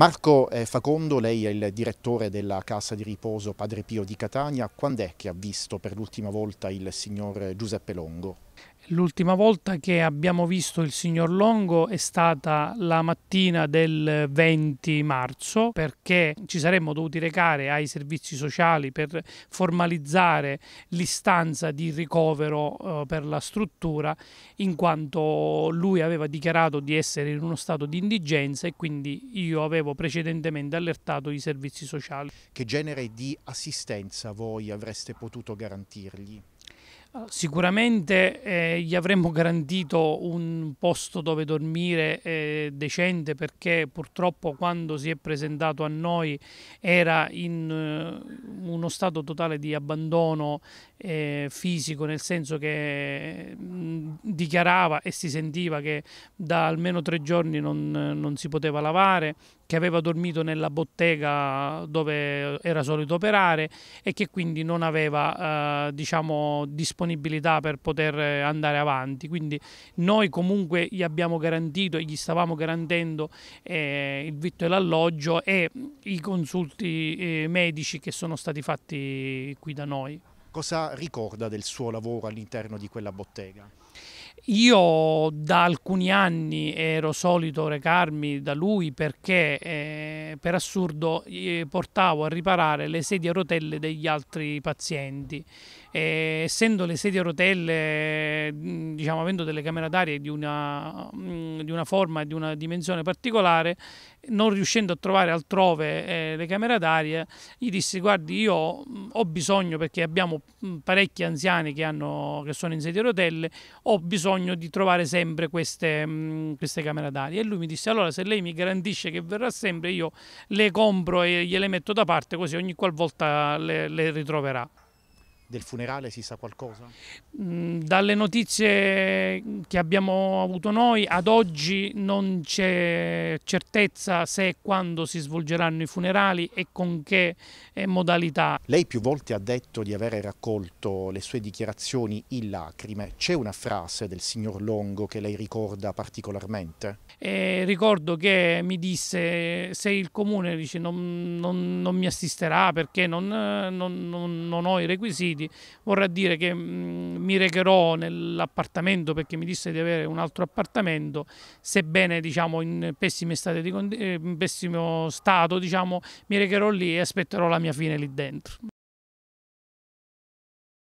Marco eh, Facondo, lei è il direttore della casa di riposo Padre Pio di Catania, quando è che ha visto per l'ultima volta il signor Giuseppe Longo? L'ultima volta che abbiamo visto il signor Longo è stata la mattina del 20 marzo perché ci saremmo dovuti recare ai servizi sociali per formalizzare l'istanza di ricovero eh, per la struttura in quanto lui aveva dichiarato di essere in uno stato di indigenza e quindi io avevo precedentemente allertato i servizi sociali. Che genere di assistenza voi avreste potuto garantirgli? Sicuramente eh, gli avremmo garantito un posto dove dormire eh, decente perché purtroppo quando si è presentato a noi era in eh, uno stato totale di abbandono eh, fisico, nel senso che mh, dichiarava e si sentiva che da almeno tre giorni non, non si poteva lavare, che aveva dormito nella bottega dove era solito operare e che quindi non aveva eh, diciamo, disponibilità per poter andare avanti. Quindi noi comunque gli abbiamo garantito, e gli stavamo garantendo eh, il vitto e l'alloggio e i consulti eh, medici che sono stati stati fatti qui da noi. Cosa ricorda del suo lavoro all'interno di quella bottega? Io da alcuni anni ero solito recarmi da lui perché eh, per assurdo eh, portavo a riparare le sedie a rotelle degli altri pazienti. E, essendo le sedie a rotelle, diciamo avendo delle camere d'aria di una, di una forma e di una dimensione particolare, non riuscendo a trovare altrove eh, le camere d'aria, gli dissi guardi io ho bisogno perché abbiamo parecchi anziani che, hanno, che sono in sedie a rotelle, ho bisogno bisogno di trovare sempre queste, mh, mm, queste camere d'aria. E lui mi disse, allora se lei mi garantisce che verrà sempre, io le compro e gliele metto da parte così ogni qualvolta le, le ritroverà. Del funerale si sa qualcosa? Mm, dalle notizie che abbiamo avuto noi ad oggi non c'è certezza se e quando si svolgeranno i funerali e con che eh, modalità. Lei più volte ha detto di avere raccolto le sue dichiarazioni in lacrime. C'è una frase del signor Longo che lei ricorda particolarmente? E eh, ricordo che mi disse se il comune dice, non, non, non mi assisterà perché non, non ho i requisiti quindi vorrà dire che mh, mm, mi recherò nell'appartamento perché mi disse di avere un altro appartamento, sebbene diciamo, in, pessimo, di, eh, in pessimo stato, diciamo, mi recherò lì e aspetterò la mia fine lì dentro.